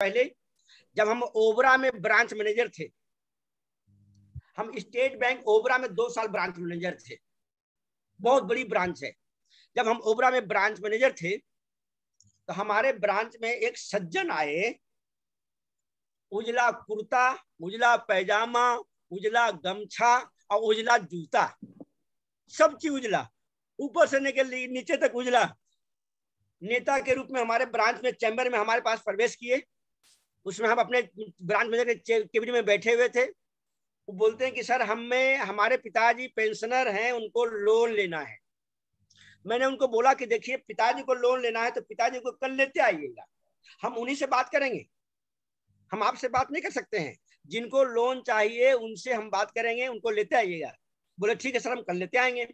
पहले जब हम ओबरा में ब्रांच मैनेजर थे हम स्टेट बैंक ओबरा में दो साल ब्रांच मैनेजर थे बहुत बड़ी ब्रांच है जब हम ओबरा में ब्रांच मैनेजर थे तो हमारे ब्रांच में एक सज्जन आए उजला कुर्ता उजला पैजामा उजला गमछा और उजला जूता सब चीज उजला ऊपर से निकल नीचे तक उजला नेता के रूप में हमारे ब्रांच में चैम्बर में हमारे पास प्रवेश किए उसमें हम अपने ब्रांच मैनेजर के में बैठे हुए थे वो बोलते हैं कि सर हमें हमारे पिताजी पेंशनर हैं उनको लोन लेना है मैंने उनको बोला कि देखिए पिताजी को लोन लेना है तो पिताजी को कल लेते आइएगा हम उन्हीं से बात करेंगे हम आपसे बात नहीं कर सकते हैं जिनको लोन चाहिए उनसे हम बात करेंगे उनको लेते आइएगा बोले ठीक है सर हम कल लेते आएंगे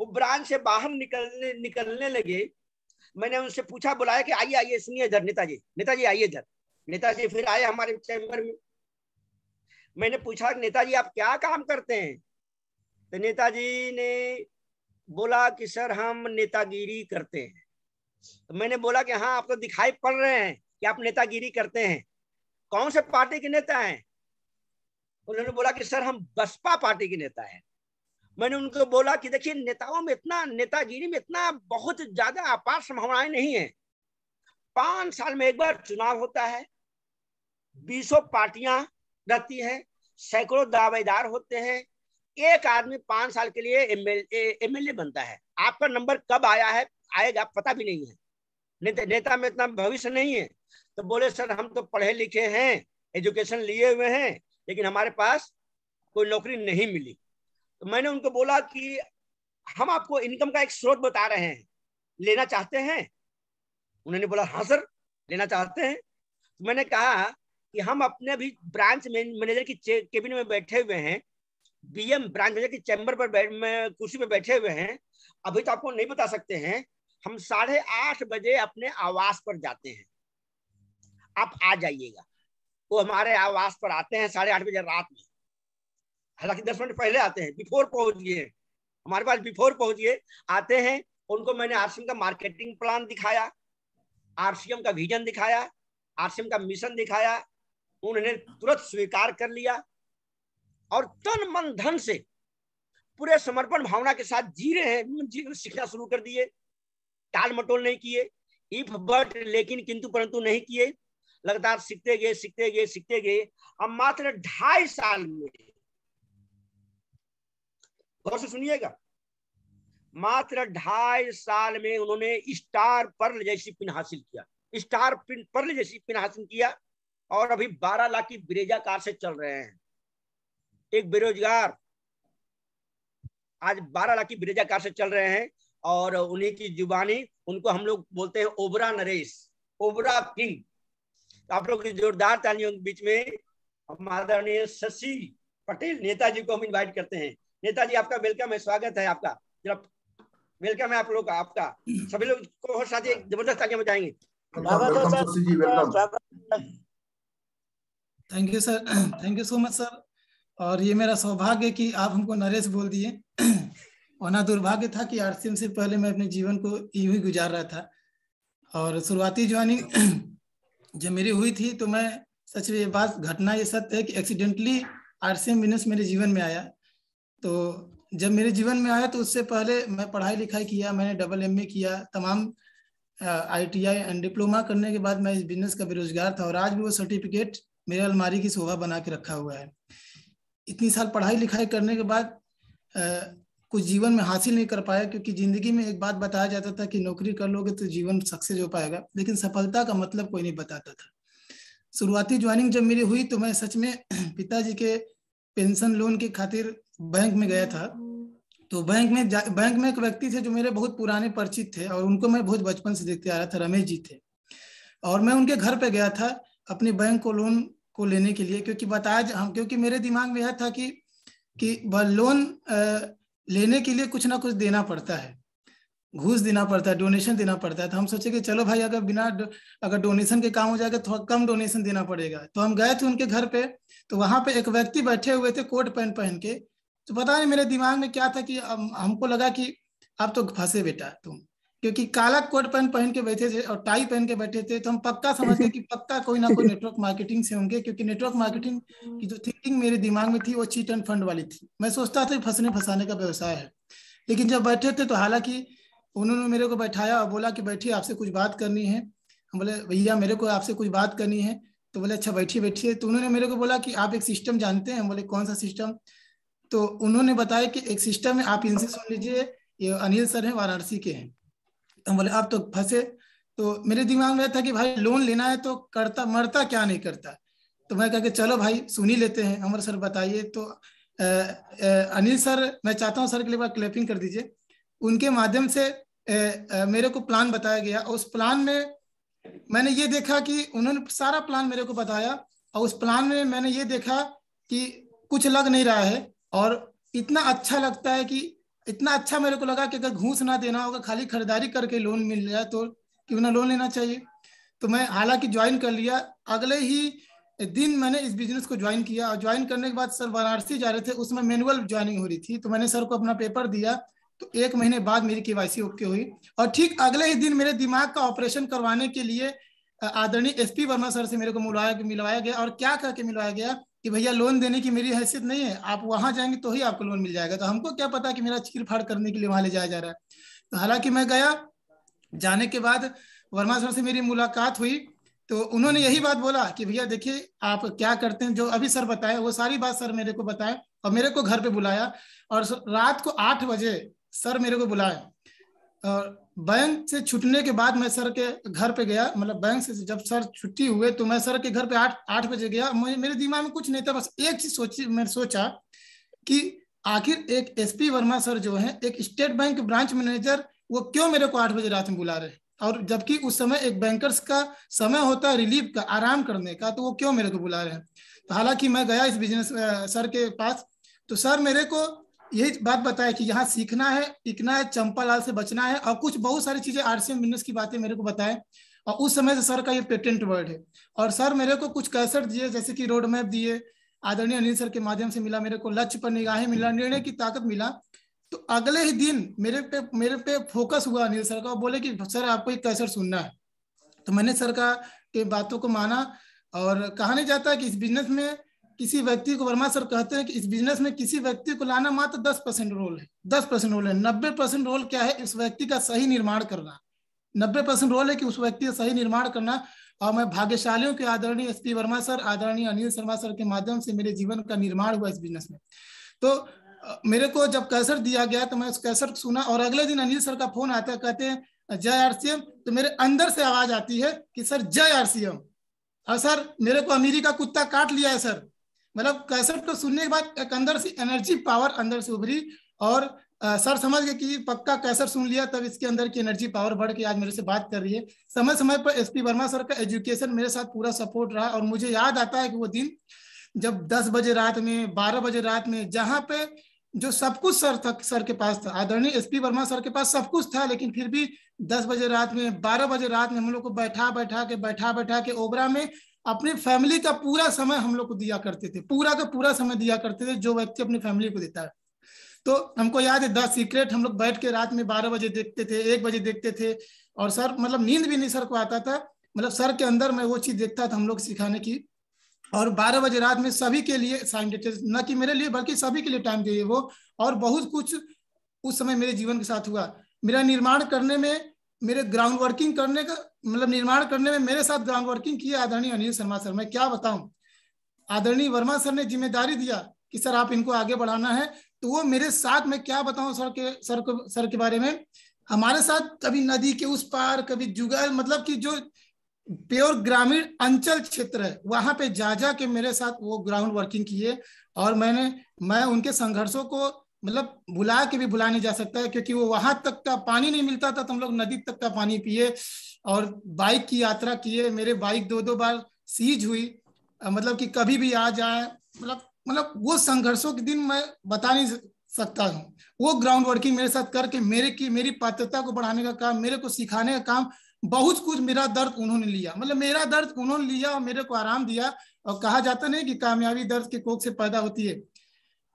वो ब्रांच से बाहर निकलने निकलने लगे मैंने उनसे पूछा बुलाया कि आइए आइए सुनिए इधर नेताजी नेताजी आइए इधर नेताजी फिर आए हमारे चैम्बर में मैंने पूछा नेताजी आप क्या काम करते हैं तो नेताजी ने बोला कि सर हम नेतागिरी करते हैं तो मैंने बोला कि हाँ आप तो दिखाई पड़ रहे हैं कि आप नेतागिरी करते हैं कौन से पार्टी के नेता हैं उन्होंने बोला कि सर हम बसपा पार्टी के नेता हैं मैंने उनको बोला कि देखिए नेताओं में इतना नेतागिरी में इतना बहुत ज्यादा अपार संभावनाएं नहीं है पांच साल में एक बार चुनाव होता है बीसों पार्टियां रहती हैं सैकड़ों दावेदार होते हैं एक आदमी पांच साल के लिए एमएलए बनता है आपका नंबर कब आया है आएगा पता भी नहीं है नेता नेता में इतना भविष्य नहीं है तो बोले सर हम तो पढ़े लिखे हैं एजुकेशन लिए हुए हैं लेकिन हमारे पास कोई नौकरी नहीं मिली तो मैंने उनको बोला कि हम आपको इनकम का एक स्रोत बता रहे हैं लेना चाहते हैं उन्होंने बोला हाँ सर लेना चाहते हैं तो मैंने कहा कि हम अपने अभी ब्रांच मैनेजर की केबिन में बैठे हुए हैं बीएम ब्रांच मैनेजर के चैम्बर पर कुर्सी पर बैठे हुए हैं अभी तो आपको नहीं बता सकते हैं हम साढ़े आठ बजे अपने आवास पर जाते हैं आप आ जाइएगा वो हमारे आवास पर आते हैं साढ़े आठ बजे रात में हालांकि दस मिनट पहले आते हैं बिफोर पहुंचिए हमारे पास बिफोर पहुंचिए आते हैं उनको मैंने आरसीएम का मार्केटिंग प्लान दिखाया आरसीएम का विजन दिखाया आरसीएम का मिशन दिखाया उन्होंने तुरंत स्वीकार कर लिया और तन मन धन से पूरे समर्पण भावना के साथ जी रहे हैं जीवन शिक्षा शुरू कर दिए टाल मटोल नहीं किए इफ बट लेकिन किंतु परंतु नहीं किए लगातार सीखते गए सीखते गए सीखते गए अब मात्र ढाई साल में गौर से सुनिएगा मात्र ढाई साल में उन्होंने स्टार पर्ल जैसी पिन हासिल किया स्टार पिन पर्ल जैसी पिन हासिल किया और अभी 12 लाख की ब्रेजा कार से चल रहे हैं एक बेरोजगार आज 12 लाख की ब्रेजा कार से चल रहे हैं और उन्हीं की जुबानी उनको हम लोग बोलते हैं ओबरा नरेश ओबरा किंग आप लोग जोरदार तालियों के बीच में माननीय शशि पटेल नेताजी को हम इनवाइट करते हैं नेताजी आपका वेलकम है स्वागत है आपका जरा वेलकम है आप लोग का आपका सभी लोग को साथ जबरदस्त तालियां बताएंगे thank you sir thank you so much sir और ये मेरा सौभाग्य कि आप हमको नरेश बोल दिए वरना दुर्भाग्य था कि आर से पहले मैं अपने जीवन को यूं ही गुजार रहा था और शुरुआती ज्वाइनिंग जब मेरी हुई थी तो मैं सच में ये बात घटना ये सत्य है कि एक्सीडेंटली आर बिजनेस मेरे जीवन में आया तो जब मेरे जीवन में आया तो उससे पहले मैं पढ़ाई लिखाई किया मैंने डबल एम किया तमाम I T I and diploma करने के बाद मैं इस बिजनेस का बेरोजगार था और आज भी वो सर्टिफिकेट मेरे अलमारी की शोभा बना के रखा हुआ है इतनी साल पढ़ाई लिखाई करने के बाद आ, कुछ जीवन में हासिल नहीं कर पाया क्योंकि जिंदगी में एक बात बताया जाता था कि नौकरी कर लोगे तो जीवन सक्सेस हो पाएगा लेकिन सफलता का मतलब कोई नहीं बताता था शुरुआती ज्वाइनिंग जब मेरी हुई तो मैं सच में पिताजी के पेंशन लोन की खातिर बैंक में गया था तो बैंक में बैंक में एक व्यक्ति थे जो मेरे बहुत पुराने परिचित थे और उनको मैं बहुत बचपन से देखते आ रहा था रमेश जी थे और मैं उनके घर पे गया था अपने बैंक को लोन को लेने के लिए क्योंकि बताया हम क्योंकि मेरे दिमाग में यह था कि कि लोन लेने के लिए कुछ ना कुछ देना पड़ता है घूस देना पड़ता है डोनेशन देना पड़ता है तो हम सोचे कि चलो भाई अगर बिना अगर डोनेशन के काम हो जाएगा थोड़ा तो कम डोनेशन देना पड़ेगा तो हम गए थे उनके घर पे तो वहां पे एक व्यक्ति बैठे हुए थे कोट पैंट पहन के तो पता नहीं मेरे दिमाग में क्या था कि हमको लगा कि अब तो फंसे बेटा तुम क्योंकि काला कोट पहन पहन के बैठे थे और टाई पहन के बैठे थे तो हम पक्का समझते कि पक्का कोई ना कोई नेटवर्क मार्केटिंग से होंगे क्योंकि नेटवर्क मार्केटिंग की जो थिंकिंग मेरे दिमाग में थी वो चीट एंड फंड वाली थी मैं सोचता था फंसने फंसाने का व्यवसाय है लेकिन जब बैठे थे तो हालांकि उन्होंने मेरे को बैठाया और बोला कि बैठिए आपसे कुछ बात करनी है हम बोले भैया मेरे को आपसे कुछ बात करनी है तो बोले अच्छा बैठिए बैठिए तो उन्होंने मेरे को बोला कि आप एक सिस्टम जानते हैं बोले कौन सा सिस्टम तो उन्होंने बताया कि एक सिस्टम है आप इनसे सुन लीजिए ये अनिल सर हैं वाराणसी के हैं हम बोले अब तो फंसे तो मेरे दिमाग में था कि भाई लोन लेना है तो करता मरता क्या नहीं करता तो मैं कहा कि चलो भाई सुनी लेते हैं अमर सर बताइए तो आ, आ, अनिल सर मैं चाहता हूँ सर के लिए बार क्लैपिंग कर दीजिए उनके माध्यम से आ, मेरे को प्लान बताया गया और उस प्लान में मैंने ये देखा कि उन्होंने सारा प्लान मेरे को बताया और उस प्लान में मैंने ये देखा कि कुछ लग नहीं रहा है और इतना अच्छा लगता है कि इतना अच्छा मेरे को लगा कि अगर घूस ना देना होगा खाली खरीदारी करके लोन मिल जाए तो क्यों ना लोन लेना चाहिए तो मैं हालांकि ज्वाइन कर लिया अगले ही दिन मैंने इस बिजनेस को ज्वाइन किया और ज्वाइन करने के बाद सर वाराणसी जा रहे थे उसमें मैनुअल ज्वाइनिंग हो रही थी तो मैंने सर को अपना पेपर दिया तो एक महीने बाद मेरी के वाई ओके हुई और ठीक अगले ही दिन मेरे दिमाग का ऑपरेशन करवाने के लिए आदरणीय एसपी वर्मा सर से मेरे को मिलवाया मिलवाया गया और क्या करके मिलवाया गया कि भैया लोन देने की मेरी हैसियत नहीं है आप वहां जाएंगे तो ही आपको लोन मिल जाएगा तो हमको क्या पता कि मेरा चीर फाड़ करने के लिए वहां ले जाया जा रहा है तो हालांकि मैं गया जाने के बाद वर्मा सर से मेरी मुलाकात हुई तो उन्होंने यही बात बोला कि भैया देखिए आप क्या करते हैं जो अभी सर बताए वो सारी बात सर मेरे को बताए और मेरे को घर पे बुलाया और रात को आठ बजे सर मेरे को बुलाया बैंक से छुटने के बाद मैं सर के घर पे गया मतलब बैंक से जब सर छुट्टी हुए तो मैं सर के घर पे आठ आठ बजे गया मेरे दिमाग में कुछ नहीं था बस एक चीज सोची मैंने सोचा कि आखिर एक एसपी वर्मा सर जो है एक स्टेट बैंक ब्रांच मैनेजर वो क्यों मेरे को आठ बजे रात में बुला रहे और जबकि उस समय एक बैंकर्स का समय होता है रिलीफ का आराम करने का तो वो क्यों मेरे को बुला रहे हैं तो हालांकि मैं गया इस बिजनेस सर के पास तो सर मेरे को ये बात बताया कि यहाँ सीखना है टिकना है चंपालाल से बचना है और कुछ बहुत सारी चीजें आरसीएम बिजनेस की बातें मेरे को बताए और उस समय से सर का ये पेटेंट वर्ड है और सर मेरे को कुछ कैसेट दिए जैसे कि रोड मैप दिए आदरणीय अनिल सर के माध्यम से मिला मेरे को लक्ष्य पर निगाहें मिला निर्णय की ताकत मिला तो अगले ही दिन मेरे पे मेरे पे फोकस हुआ अनिल सर का बोले कि सर आपको एक कैसेट सुनना है तो मैंने सर का के बातों को माना और कहा नहीं जाता कि इस बिजनेस में किसी व्यक्ति को वर्मा सर कहते हैं कि इस बिजनेस में किसी व्यक्ति को लाना मात्र दस परसेंट रोल है दस परसेंट रोल है नब्बे परसेंट रोल क्या है इस व्यक्ति का सही निर्माण करना नब्बे परसेंट रोल है कि उस व्यक्ति का सही निर्माण करना और मैं भाग्यशालियों के आदरणीय एस वर्मा सर आदरणीय अनिल शर्मा सर के माध्यम से मेरे जीवन का निर्माण हुआ इस बिजनेस में तो मेरे को जब कैसर दिया गया तो मैं उस कैसर सुना और अगले दिन अनिल सर का फोन आता कहते हैं जय आर तो मेरे अंदर से आवाज आती है कि सर जय आर और सर मेरे को अमीरी का कुत्ता काट लिया है सर मतलब कैसेट को सुनने के बाद अंदर से एनर्जी पावर अंदर से उभरी और आ, सर समझ गए कि पक्का कैसेट सुन लिया तब इसके अंदर की एनर्जी पावर बढ़ के आज मेरे से बात कर रही है समय समय पर एस पी वर्मा सर का एजुकेशन मेरे साथ पूरा सपोर्ट रहा और मुझे याद आता है कि वो दिन जब 10 बजे रात में 12 बजे रात में जहाँ पे जो सब कुछ सर था सर के पास था आदरणीय एस पी वर्मा सर के पास सब कुछ था लेकिन फिर भी दस बजे रात में बारह बजे रात में हम लोग को बैठा बैठा के बैठा बैठा के ओबरा में अपने फैमिली का पूरा समय हम लोग को दिया करते थे पूरा का पूरा समय दिया करते थे जो व्यक्ति अपनी फैमिली को देता है तो हमको याद है द सीक्रेट हम लोग बैठ के रात में बारह बजे देखते थे एक बजे देखते थे और सर मतलब नींद भी नहीं सर को आता था मतलब सर के अंदर में वो चीज देखता था हम लोग सिखाने की और बारह बजे रात में सभी के लिए साइन देते न कि मेरे लिए बल्कि सभी के लिए टाइम दिए वो और बहुत कुछ उस समय मेरे जीवन के साथ हुआ मेरा निर्माण करने में मेरे ग्राउंड वर्किंग करने का मतलब निर्माण करने में मेरे साथ ग्राउंड वर्किंग किया आदरणीय अनिल शर्मा सर मैं क्या बताऊं आदरणीय वर्मा सर ने जिम्मेदारी दिया कि सर आप इनको आगे बढ़ाना है तो वो मेरे साथ मैं क्या बताऊं सर के सर को सर के बारे में हमारे साथ कभी नदी के उस पार कभी जुगल मतलब कि जो प्योर ग्रामीण अंचल क्षेत्र है वहां पे जा जा के मेरे साथ वो ग्राउंड वर्किंग किए और मैंने मैं उनके संघर्षों को मतलब बुला के भी बुला नहीं जा सकता है क्योंकि वो वहां तक का पानी नहीं मिलता था तो हम लोग नदी तक का पानी पिए और बाइक की यात्रा किए मेरे बाइक दो दो बार सीज हुई मतलब कि कभी भी आ जाए मतलब मतलब वो संघर्षों के दिन मैं बता नहीं सकता हूँ वो ग्राउंड वर्किंग मेरे साथ करके मेरे की मेरी पात्रता को बढ़ाने का काम मेरे को सिखाने का काम बहुत कुछ मेरा दर्द उन्होंने लिया मतलब मेरा दर्द उन्होंने लिया और मेरे को आराम दिया और कहा जाता नहीं कि कामयाबी दर्द के कोख से पैदा होती है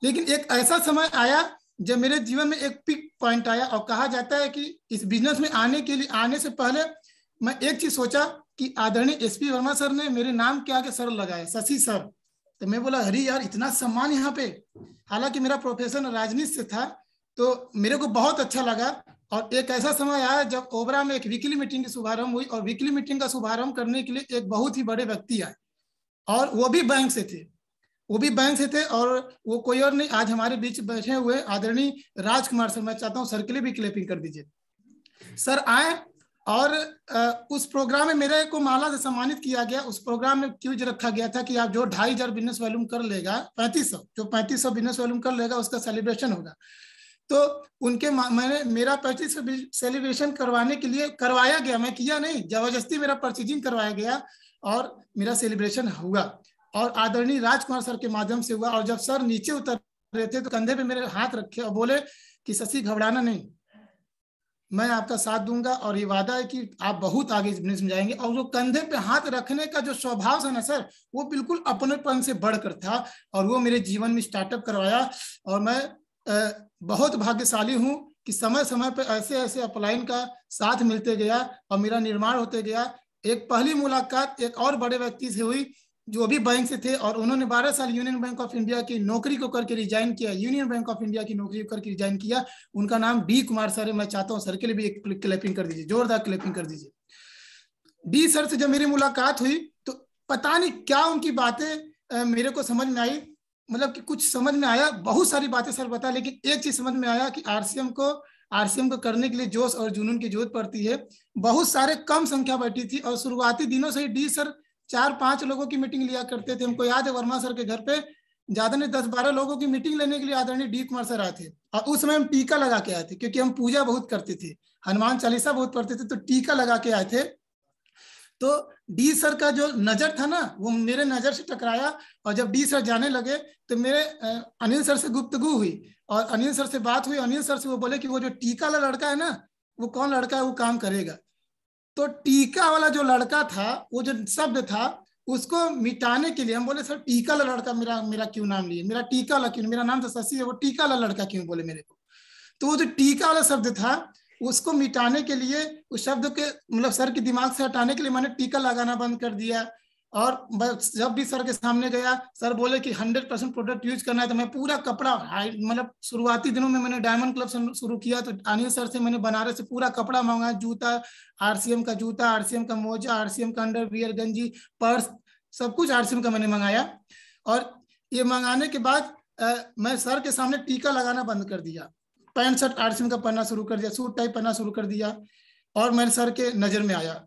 लेकिन एक ऐसा समय आया जब मेरे जीवन में एक पिक पॉइंट आया और कहा जाता है कि इस बिजनेस में आने के लिए आने से पहले मैं एक चीज सोचा कि आदरणीय एस पी वर्मा सर ने मेरे नाम के आगे सर लगाए शशि सर तो मैं बोला हरी यार इतना सम्मान यहाँ पे हालांकि मेरा प्रोफेशन राजनीति से था तो मेरे को बहुत अच्छा लगा और एक ऐसा समय आया जब ओबरा में एक वीकली मीटिंग की शुभारंभ हुई और वीकली मीटिंग का शुभारंभ करने के लिए एक बहुत ही बड़े व्यक्ति आए और वो भी बैंक से थे वो भी बैंक से थे और वो कोई और नहीं आज हमारे बीच बैठे हुए आदरणीय राजकुमार सर मैं चाहता हूँ सर के लिए भी क्लैपिंग कर दीजिए सर आए और उस प्रोग्राम में मेरे को माला से सम्मानित किया गया उस प्रोग्राम में क्यूज रखा गया था कि आप जो ढाई हजार बिजनेस वॉल्यूम कर लेगा पैंतीस सौ जो पैंतीस सौ बिजनेस वॉल्यूम कर लेगा उसका सेलिब्रेशन होगा तो उनके मैंने मेरा पैंतीस सौ सेलिब्रेशन करवाने के लिए करवाया गया मैं किया नहीं जबरदस्ती मेरा परचेजिंग करवाया गया और मेरा सेलिब्रेशन हुआ और आदरणीय राजकुमार सर के माध्यम से हुआ और जब सर नीचे उतर रहे थे तो कंधे पे मेरे हाथ रखे और बोले कि शशि घबराना नहीं मैं आपका साथ दूंगा और ये वादा है कि आप बहुत आगे बिजनेस में जाएंगे और जो कंधे पे हाथ रखने का जो स्वभाव था ना सर वो बिल्कुल अपनेपन से बढ़कर था और वो मेरे जीवन में स्टार्टअप करवाया और मैं बहुत भाग्यशाली हूँ कि समय समय पर ऐसे ऐसे अपलाइन का साथ मिलते गया और मेरा निर्माण होते गया एक पहली मुलाकात एक और बड़े व्यक्ति से हुई जो अभी बैंक से थे और उन्होंने 12 साल यूनियन बैंक ऑफ इंडिया की नौकरी को करके रिजाइन किया यूनियन बैंक ऑफ इंडिया की नौकरी को करके रिजाइन किया उनका नाम डी कुमार सर है मैं चाहता हूँ सर के लिए भी एक क्लैपिंग कर दीजिए जोरदार क्लैपिंग कर दीजिए डी सर से जब मेरी मुलाकात हुई तो पता नहीं क्या उनकी बातें मेरे को समझ में आई मतलब कि कुछ समझ में आया बहुत सारी बातें सर बता लेकिन एक चीज समझ में आया कि आरसीएम को आरसीएम को करने के लिए जोश और जुनून की जरूरत पड़ती है बहुत सारे कम संख्या बैठी थी और शुरुआती दिनों से ही डी सर चार पांच लोगों की मीटिंग लिया करते थे हमको याद है वर्मा सर के घर पे ज्यादा नहीं दस बारह लोगों की मीटिंग लेने के लिए आदरणीय डी कुमार सर आए थे और उस समय हम टीका लगा के आए थे क्योंकि हम पूजा बहुत करते थे हनुमान चालीसा बहुत पढ़ते थे तो टीका लगा के आए थे तो डी सर का जो नजर था ना वो मेरे नजर से टकराया और जब डी सर जाने लगे तो मेरे अनिल सर से गुप्तगु हुई और अनिल सर से बात हुई अनिल सर से वो बोले कि वो जो टीका वाला लड़का है ना वो कौन लड़का है वो काम करेगा तो टीका वाला जो लड़का था वो जो शब्द था उसको मिटाने के लिए हम बोले सर टीका वाला लड़का मेरा मेरा क्यों नाम लिए मेरा टीका वाला क्यों मेरा नाम तो शशि है वो टीका वाला लड़का क्यों बोले मेरे को तो वो जो टीका वाला शब्द था उसको मिटाने के लिए उस शब्द के मतलब सर के दिमाग से हटाने के लिए मैंने टीका लगाना बंद कर दिया और जब भी सर के सामने गया सर बोले कि 100 परसेंट प्रोडक्ट यूज करना है तो मैं पूरा कपड़ा मतलब शुरुआती दिनों में मैंने डायमंड क्लब से शुरू किया तो अनिल सर से मैंने बनारस से पूरा कपड़ा मांगा जूता आरसीएम का जूता आरसीएम का मोजा आरसीएम का अंडरवियर गंजी पर्स सब कुछ आरसीएम का मैंने मंगाया और ये मंगाने के बाद आ, मैं सर के सामने टीका लगाना बंद कर दिया पैंट शर्ट आरसीएम का पहनना शुरू कर दिया सूट टाइप पहनना शुरू कर दिया और मैं सर के नजर में आया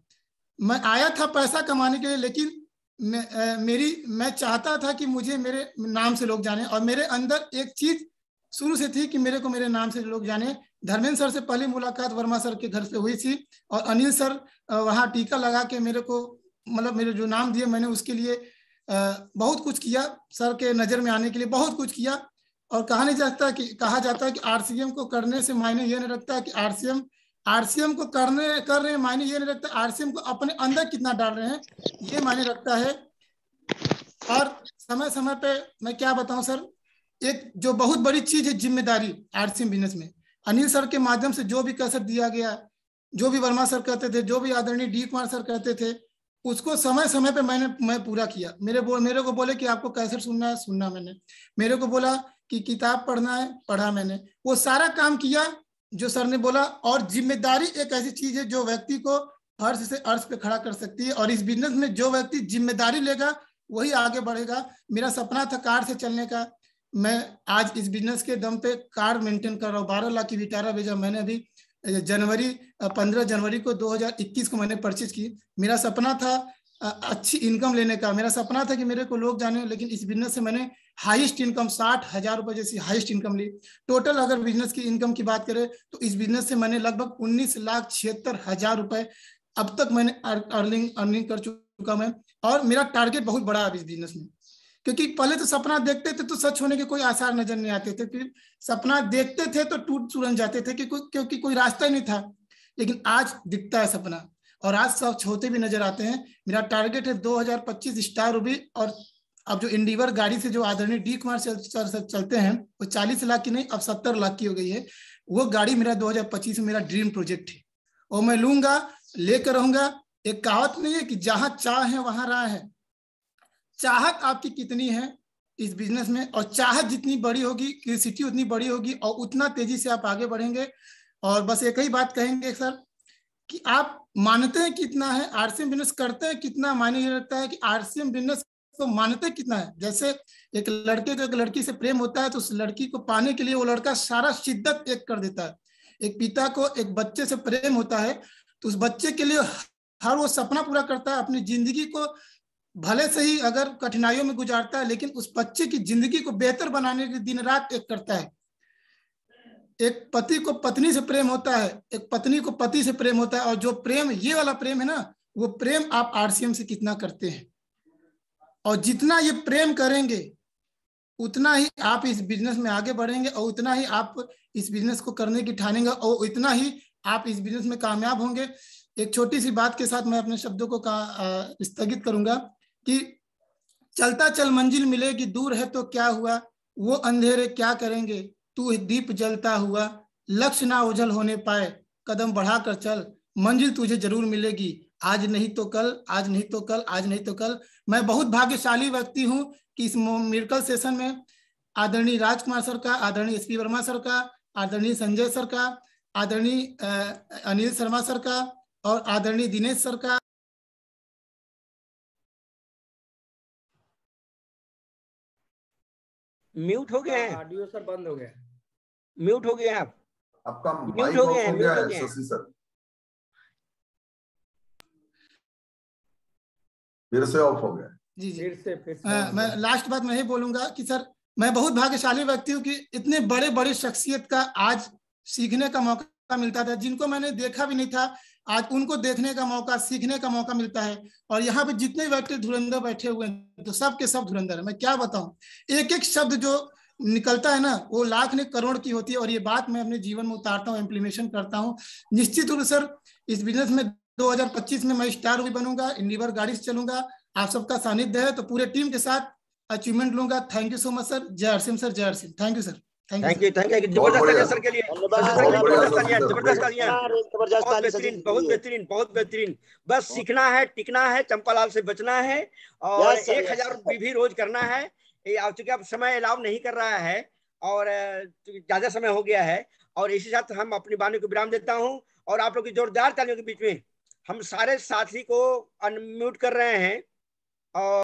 मैं आया था पैसा कमाने के लिए लेकिन मेरी मैं चाहता था कि मुझे मेरे नाम से लोग जाने और मेरे अंदर एक चीज शुरू से थी कि मेरे को मेरे नाम से लोग जाने धर्मेंद्र सर से पहली मुलाकात वर्मा सर के घर से हुई थी और अनिल सर वहाँ टीका लगा के मेरे को मतलब मेरे जो नाम दिए मैंने उसके लिए बहुत कुछ किया सर के नज़र में आने के लिए बहुत कुछ किया और कहा नहीं जाता कि कहा जाता है कि आर को करने से मायने ये नहीं रखता कि आर आरसीएम को करने कर रहे मायने ये नहीं रखता आरसीएम को अपने अंदर कितना डाल रहे हैं ये मायने रखता है और समय समय पे मैं क्या बताऊं सर एक जो बहुत बड़ी चीज है जिम्मेदारी आरसीएम बिजनेस में अनिल सर के माध्यम से जो भी कसर दिया गया जो भी वर्मा सर कहते थे जो भी आदरणीय डी कुमार सर कहते थे उसको समय समय पे मैंने मैं पूरा किया मेरे बो, मेरे को बोले कि आपको कैसेट सुनना है सुनना मैंने मेरे को बोला कि किताब पढ़ना है पढ़ा मैंने वो सारा काम किया जो सर ने बोला और जिम्मेदारी एक ऐसी चीज है जो व्यक्ति को अर्श से अर्श पे खड़ा कर सकती है और इस बिजनेस में जो व्यक्ति जिम्मेदारी लेगा वही आगे बढ़ेगा मेरा सपना था कार से चलने का मैं आज इस बिजनेस के दम पे कार मेंटेन कर रहा हूँ बारह लाख की विटारा भेजा मैंने अभी जनवरी पंद्रह जनवरी को 2021 को मैंने परचेज की मेरा सपना था अच्छी इनकम लेने का मेरा सपना था कि मेरे को लोग जाने लेकिन इस बिजनेस से मैंने हाईएस्ट इनकम साठ हजार रुपए जैसी हाईएस्ट इनकम ली टोटल अगर बिजनेस की इनकम की बात करें तो इस बिजनेस से मैंने लगभग उन्नीस लाख छिहत्तर हजार रुपए अब तक मैंने अर्निंग अर्निंग कर चुका मैं और मेरा टारगेट बहुत बड़ा है इस बिजनेस में क्योंकि पहले तो सपना देखते थे तो सच होने के कोई आसार नजर नहीं आते थे फिर सपना देखते थे तो टूट चुरन जाते थे कि कोई क्योंकि कोई रास्ता ही नहीं था लेकिन आज दिखता है सपना और आज सब छोटे भी नजर आते हैं मेरा टारगेट है 2025 स्टार रूबी और अब जो इंडिवर गाड़ी से जो आदरणीय डी कुमार चल, चल, चल, चलते हैं वो चालीस लाख की नहीं अब सत्तर लाख की हो गई है वो गाड़ी मेरा 2025 में मेरा ड्रीम प्रोजेक्ट है और मैं लूंगा लेकर रहूंगा एक कहावत नहीं है कि जहां चाह है वहां राह है चाहत आपकी कितनी है इस बिजनेस में और चाहत जितनी बड़ी होगी सिटी उतनी बड़ी होगी और उतना तेजी से आप आगे बढ़ेंगे और बस एक ही बात कहेंगे सर कि आप मानते हैं कितना है आरसीएम बिजनेस करते हैं कितना मायने रखता है कि आरसीएम बिजनेस तो मानते कितना है जैसे एक लड़के को एक लड़की से प्रेम होता है तो उस लड़की को पाने के लिए वो लड़का सारा शिद्दत एक कर देता है एक पिता को एक बच्चे से प्रेम होता है तो उस बच्चे के लिए हर वो सपना पूरा करता है अपनी जिंदगी को भले से ही अगर कठिनाइयों में गुजारता है लेकिन उस बच्चे की जिंदगी को बेहतर बनाने के दिन रात एक करता है एक पति को पत्नी से प्रेम होता है एक पत्नी को पति से प्रेम होता है और जो प्रेम ये वाला प्रेम है ना वो प्रेम आप आरसीएम से कितना करते हैं और जितना ये प्रेम करेंगे उतना ही आप इस बिजनेस में आगे बढ़ेंगे और उतना ही आप इस बिजनेस को करने की ठानेंगे और उतना ही आप इस बिजनेस में कामयाब होंगे एक छोटी सी बात के साथ मैं अपने शब्दों को स्थगित करूंगा कि चलता चल मंजिल मिलेगी दूर है तो क्या हुआ वो अंधेरे क्या करेंगे तू दीप जलता हुआ लक्ष्य ना उजल होने पाए कदम बढ़ाकर चल मंजिल तुझे जरूर मिलेगी आज नहीं तो कल आज नहीं तो कल आज नहीं तो कल मैं बहुत भाग्यशाली व्यक्ति हूँ कि इस मेडिकल सेशन में आदरणीय राजकुमार सर का आदरणीय एस पी वर्मा सर का आदरणीय संजय सर का आदरणीय अनिल शर्मा सर का और आदरणीय दिनेश सर का म्यूट हो गए हैं ऑडियो सर बंद हो गया म्यूट हो गया आप आपका म्यूट हो गया है म्यूट हो गया है सर फिर से ऑफ हो गया जी जी फिर से, फिर से मैं लास्ट बात मैं ही बोलूंगा कि सर मैं बहुत भाग्यशाली व्यक्ति हूँ कि इतने बड़े बड़े शख्सियत का आज सीखने का मौका मिलता था जिनको मैंने देखा भी नहीं था आज उनको देखने का मौका सीखने का मौका मिलता है और यहाँ पे जितने व्यक्ति धुरंधर बैठे हुए हैं तो सब के सब धुरंधर है मैं क्या बताऊं एक एक शब्द जो निकलता है ना वो लाख ने करोड़ की होती है और ये बात मैं अपने जीवन में उतारता हूँ इम्प्लीमेशन करता हूँ निश्चित रूप सर इस बिजनेस में 2025 में मैं स्टार भी बनूंगा इंडिवर गाड़ी से चलूंगा आप सबका सानिध्य है तो पूरे टीम के साथ अचीवमेंट लूंगा thank you so much sir जय हरसिम सर जय हरसिम thank you sir thank you thank you जबरदस्त बहुत बेहतरीन बहुत बेहतरीन बस सीखना है टिकना है चंपालाल से बचना है और एक हजार भी रोज करना है चूंकि अब समय अलाव नहीं कर रहा है और ज्यादा समय हो गया है और इसी साथ हम अपनी वाणी को विराम देता हूँ और आप लोग की जोरदार तालियों के बीच में हम सारे साथी को अनम्यूट कर रहे हैं और